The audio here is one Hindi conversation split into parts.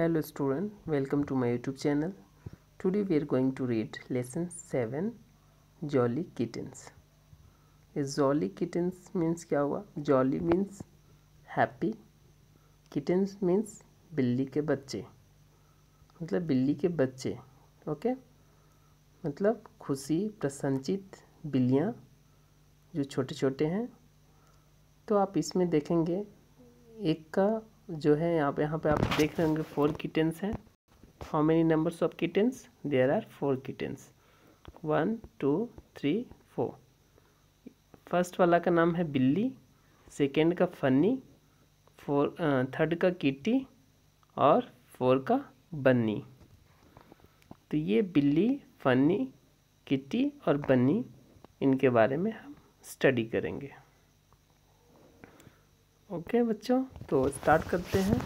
hello student welcome to my youtube channel today we are going to read lesson 7 jolly kittens is jolly kittens means क्या हुआ jolly means happy kittens means बिल्ली के बच्चे मतलब बिल्ली के बच्चे ओके मतलब खुशी प्रसन्नचित बिल्लियाँ जो छोटे छोटे हैं तो आप इसमें देखेंगे एक का जो है यहाँ पे यहाँ पे आप देख रहे होंगे फोर किटेंस हैं how many numbers of kittens there are four kittens one two three four first वाला का नाम है बिल्ली सेकेंड का फनी फोर थर्ड का किटी और फोर का बन्नी तो ये बिल्ली फनी किटी और बन्नी इनके बारे में हम स्टडी करेंगे ओके बच्चों तो स्टार्ट करते हैं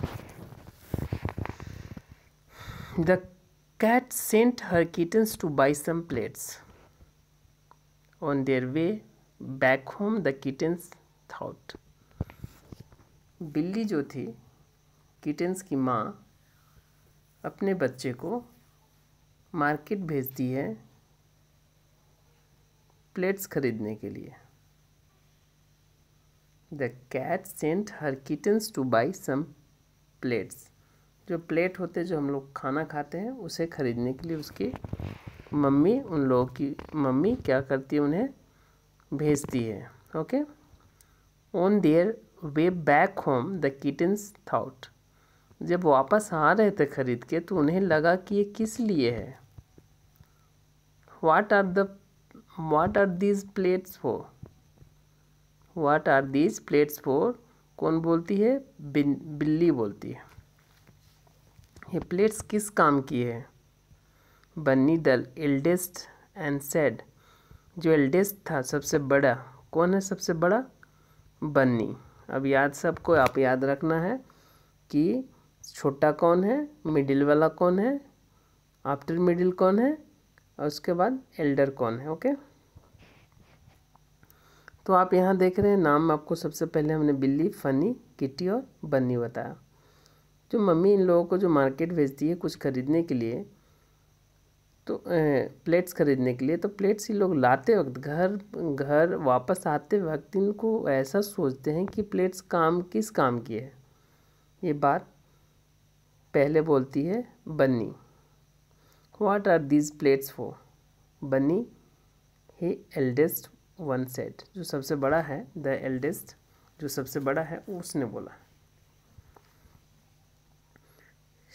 the cat sent her kittens to buy some plates on their way back home the kittens thought Billy जो थी किटन्स की माँ अपने बच्चे को मार्केट भेजती है प्लेट्स खरीदने के लिए the cat sent her kittens to buy some plates जो प्लेट होते जो हम लोग खाना खाते हैं उसे ख़रीदने के लिए उसकी मम्मी उन लोगों की मम्मी क्या करती है उन्हें भेजती है okay on their way back home the kittens thought जब वापस आ रहे थे ख़रीद के तो उन्हें लगा कि ये किस लिए है what are the what are these plates for what are these plates for कौन बोलती है बिल्ली बोलती है ये प्लेट्स किस काम की है Bunny the eldest and said जो एल्डेस्ट था सबसे बड़ा कौन है सबसे बड़ा बन्नी अब याद सबको आप याद रखना है कि छोटा कौन है मिडिल वाला कौन है आफ्टर मिडिल कौन है और उसके बाद एल्डर कौन है ओके okay? तो आप यहाँ देख रहे हैं नाम आपको सबसे पहले हमने बिल्ली फनी किटी और बन्नी बताया जो मम्मी इन लोगों को जो मार्केट भेजती है कुछ ख़रीदने के लिए तो प्लेट्स ख़रीदने के लिए तो प्लेट्स ये लोग लाते वक्त घर घर वापस आते वक्त इनको ऐसा सोचते हैं कि प्लेट्स काम किस काम की है ये बात पहले बोलती है Bunny what are these plates for Bunny he eldest one said जो सबसे बड़ा है द एल्डेस्ट जो सबसे बड़ा है उसने बोला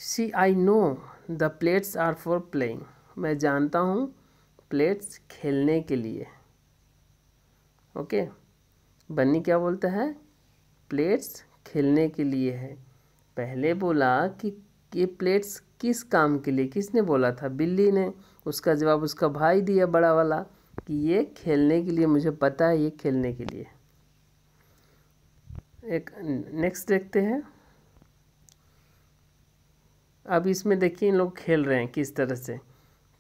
see I know the plates are for playing मैं जानता हूँ प्लेट्स खेलने के लिए ओके बन्नी क्या बोलता है प्लेट्स खेलने के लिए है पहले बोला कि ये प्लेट्स किस काम के लिए किसने बोला था बिल्ली ने उसका जवाब उसका भाई दिया बड़ा वाला कि ये खेलने के लिए मुझे पता है ये खेलने के लिए एक नेक्स्ट देखते हैं अब इसमें देखिए इन लोग खेल रहे हैं किस तरह से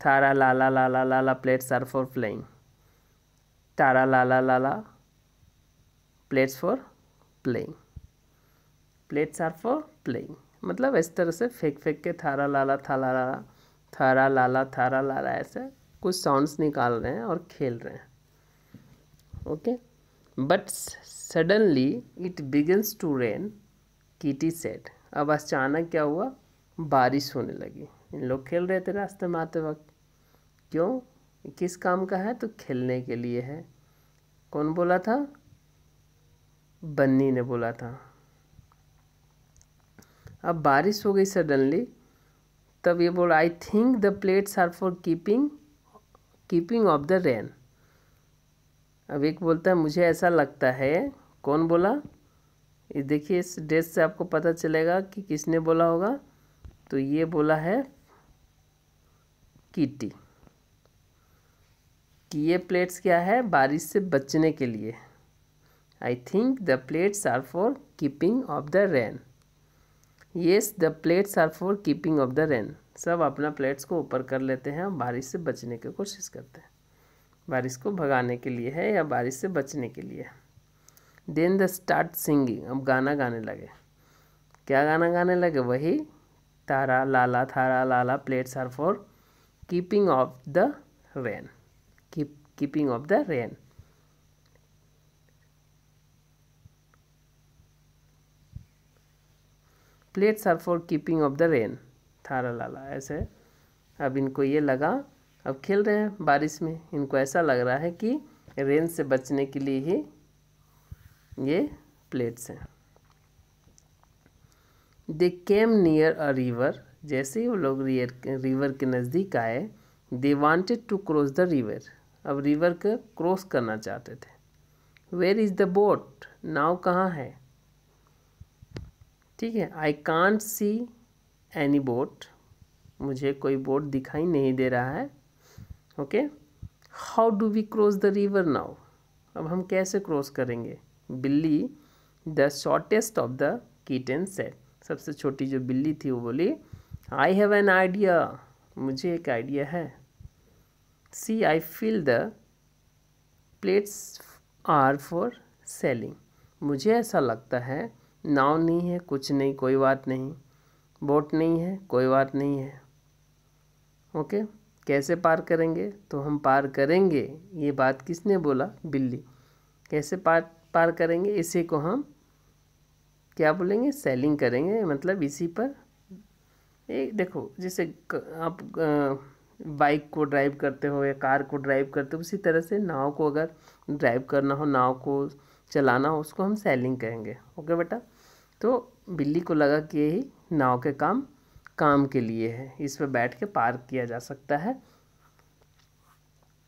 थारा लाला लाला लाला प्लेट्स आर फॉर प्लेइंग तारा लाला लाला plates for playing plates are for playing मतलब इस तरह से फेंक फेंक के थारा लाला थाला लाला थारा लाला थारा लाला ऐसे कुछ साउंड्स निकाल रहे हैं और खेल रहे हैं okay but suddenly it begins to rain Kitty said अब अचानक क्या हुआ बारिश होने लगी इन लोग खेल रहे थे रास्ते में आते वक्त क्यों किस काम का है तो खेलने के लिए है कौन बोला था बन्नी ने बोला था अब बारिश हो गई सडनली तब ये बोला I think the plates are for keeping keeping off the rain अब एक बोलता है मुझे ऐसा लगता है कौन बोला ये देखिए इस ड्रेस से आपको पता चलेगा कि किसने बोला होगा तो ये बोला है कीटी कि ये प्लेट्स क्या है बारिश से बचने के लिए I think the plates are for keeping off the rain yes the plates are for keeping off the rain सब अपना प्लेट्स को ऊपर कर लेते हैं और बारिश से बचने की कोशिश करते हैं बारिश को भगाने के लिए है या बारिश से बचने के लिए है देन द स्टार्ट सिंगिंग अब गाना गाने लगे क्या गाना गाने लगे वही तारा लाला थारा लाला plates are for keeping off the rain keeping off the rain plates are for keeping off the rain थारा लाला ऐसे अब इनको ये लगा अब खेल रहे हैं बारिश में इनको ऐसा लग रहा है कि रेन से बचने के लिए ही ये प्लेट्स हैं दे केम नियर अ रिवर जैसे ही वो लोग रिवर के नज़दीक आए they wanted to cross the river अब रिवर के क्रॉस करना चाहते थे वेयर इज़ द बोट नाव कहाँ है ठीक है I can't see any boat मुझे कोई बोट दिखाई नहीं दे रहा है okay how do we cross the river now अब हम कैसे क्रॉस करेंगे Billy the shortest of the kitten said सबसे छोटी जो बिल्ली थी वो बोली आई हैव एन आइडिया मुझे एक आइडिया है see I feel the plates are for sailing मुझे ऐसा लगता है नाव नहीं है कुछ नहीं कोई बात नहीं बोट नहीं है कोई बात नहीं है ओके कैसे पार करेंगे तो हम पार करेंगे ये बात किसने बोला बिल्ली कैसे पार पार करेंगे इसी को हम क्या बोलेंगे सेलिंग करेंगे मतलब इसी पर एक देखो जैसे आप बाइक को ड्राइव करते हो या कार को ड्राइव करते हो उसी तरह से नाव को अगर ड्राइव करना हो नाव को चलाना हो उसको हम सेलिंग कहेंगे ओके बेटा तो बिल्ली को लगा कि यही नाव के काम काम के लिए है इस पर बैठ के पार्क किया जा सकता है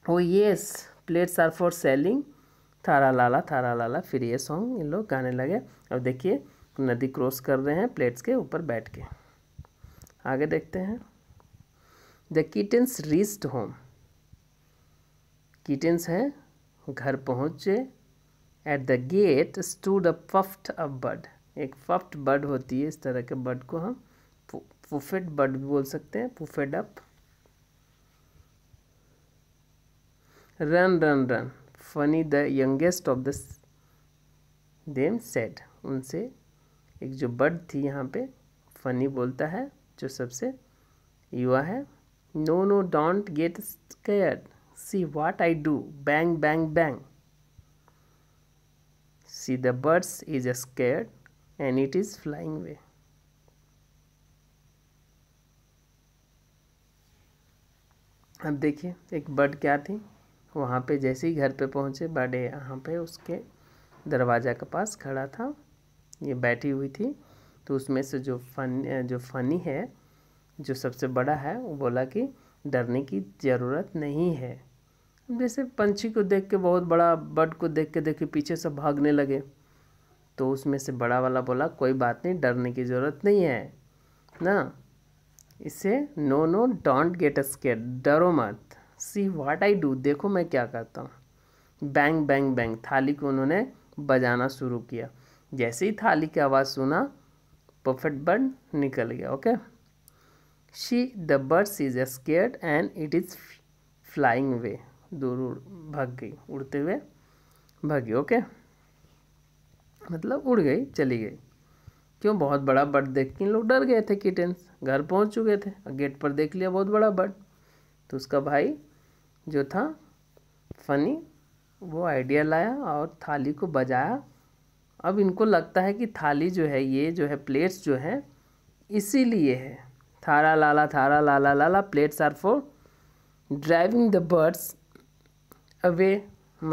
oh yes plates are for sailing थारा लाला थारा लाला फिर ये सॉन्ग इन लोग गाने लगे अब देखिए नदी क्रॉस कर रहे हैं प्लेट्स के ऊपर बैठ के आगे देखते हैं the kittens reached home kittens है घर पहुँचे at the gate stood a puffed a bird एक फफ्ट बर्ड होती है इस तरह के बर्ड को हम पुफेड बर्ड भी बोल सकते हैं puffed up run run run funny the youngest of the them said उनसे एक जो बर्ड थी यहाँ पे फनी बोलता है जो सबसे युवा है no no don't get scared see what I do bang bang bang see the birds is a scared and it is flying away. अब देखिए एक बर्ड क्या थी वहाँ पे जैसे ही घर पे पहुँचे बर्ड यहाँ पे उसके दरवाज़ा के पास खड़ा था ये बैठी हुई थी तो उसमें से जो फन जो फनी है जो सबसे बड़ा है वो बोला कि डरने की ज़रूरत नहीं है जैसे पंछी को देख के बहुत बड़ा बर्ड को देख के देख के पीछे सब भागने लगे तो उसमें से बड़ा वाला बोला कोई बात नहीं डरने की ज़रूरत नहीं है ना इसे no no don't get a scared डरो मत सी वाट आई डू देखो मैं क्या करता हूँ बैंग बैंग बैंग थाली को उन्होंने बजाना शुरू किया जैसे ही थाली की आवाज़ सुना परफेक्ट बर्ड निकल गया okay she the birds is a scared and it is flying way दूर भाग गई उड़ते हुए भागी ओके मतलब उड़ गई चली गई क्यों बहुत बड़ा बर्ड देख के लोग डर गए थे किटेंस घर पहुंच चुके थे गेट पर देख लिया बहुत बड़ा बर्ड तो उसका भाई जो था फनी वो आइडिया लाया और थाली को बजाया अब इनको लगता है कि थाली जो है ये जो है प्लेट्स जो है इसीलिए है थारा लाला थारा लाला लाला plates are for driving the birds away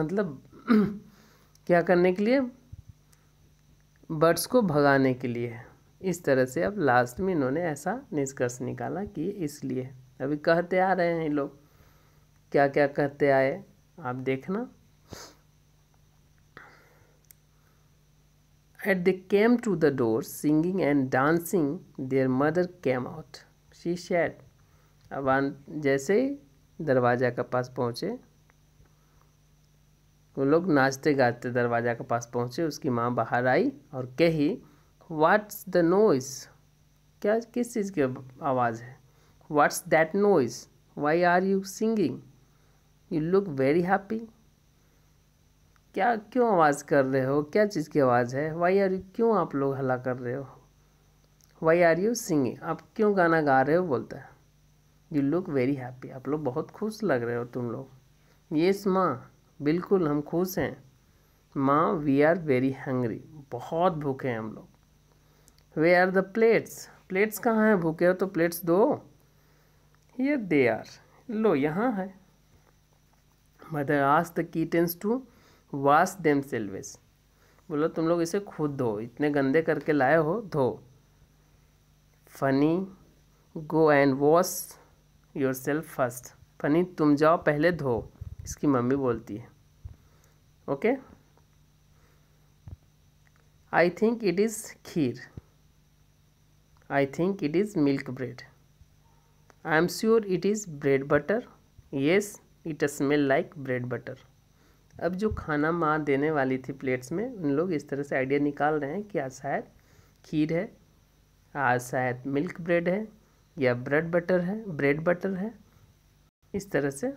मतलब क्या करने के लिए बर्ड्स को भगाने के लिए है इस तरह से अब लास्ट में इन्होंने ऐसा निष्कर्ष निकाला कि इसलिए अभी कहते आ रहे हैं लोग क्या क्या कहते आए आप देखना at they came to the door singing and dancing their mother came out she said अब जैसे ही दरवाज़ा के पास पहुँचे वो लोग नाचते गाते दरवाज़ा के पास पहुँचे उसकी माँ बाहर आई और कही वाट्स द नोइस क्या किस चीज़ की आवाज़ है what's that noise why are you singing you look very happy क्या क्यों आवाज़ कर रहे हो क्या चीज़ की आवाज़ है वाई आर यू क्यों आप लोग हला कर रहे हो वाई आर यू सिंगिंग आप क्यों गाना गा रहे हो बोलता है यू लुक वेरी हैप्पी आप लोग बहुत खुश लग रहे हो तुम लोग येस माँ बिल्कुल हम खुश हैं माँ वी आर वेरी हंग्री बहुत भूखे हैं हम लोग where are the plates plates कहाँ हैं भूखे हो तो प्लेट्स दो ये दे आर लो यहाँ है मदर आज the kittens to wash themselves बोलो तुम लोग इसे खुद धो इतने गंदे करके लाए हो धो funny go and wash yourself first funny तुम जाओ पहले धो इसकी मम्मी बोलती है okay I think it is kheer I think it is milk bread I am sure it is bread butter yes it smell like bread butter अब जो खाना माँ देने वाली थी प्लेट्स में उन लोग इस तरह से आइडिया निकाल रहे हैं कि आज शायद खीर है आज शायद मिल्क ब्रेड है या ब्रेड बटर है ब्रेड बटर है इस तरह से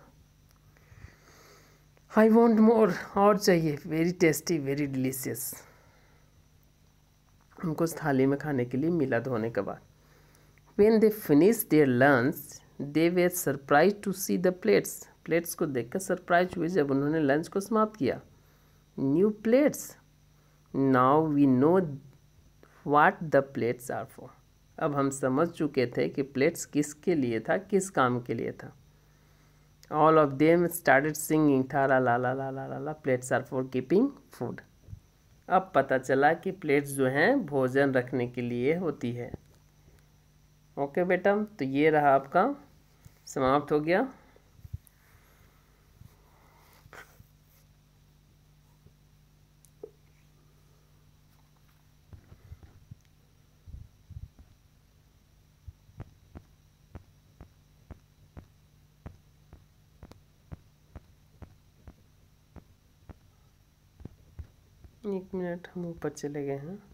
आई वॉन्ट मोर और चाहिए वेरी टेस्टी वेरी डिलीशियस उनको थाली में खाने के लिए मिला धोने के बाद when they finish their lunch they were surprise to see the plates plates को कर सरप्राइज हुए जब उन्होंने लंच को समाप्त किया new plates now we know what the plates are for अब हम समझ चुके थे कि प्लेट्स किसके लिए था किस काम के लिए था all of them started singing tha la la la la la la la plates are for keeping food अब पता चला कि प्लेट्स जो हैं भोजन रखने के लिए होती है ओके बेटा तो ये रहा आपका समाप्त हो गया एक मिनट हम ऊपर चले गए हैं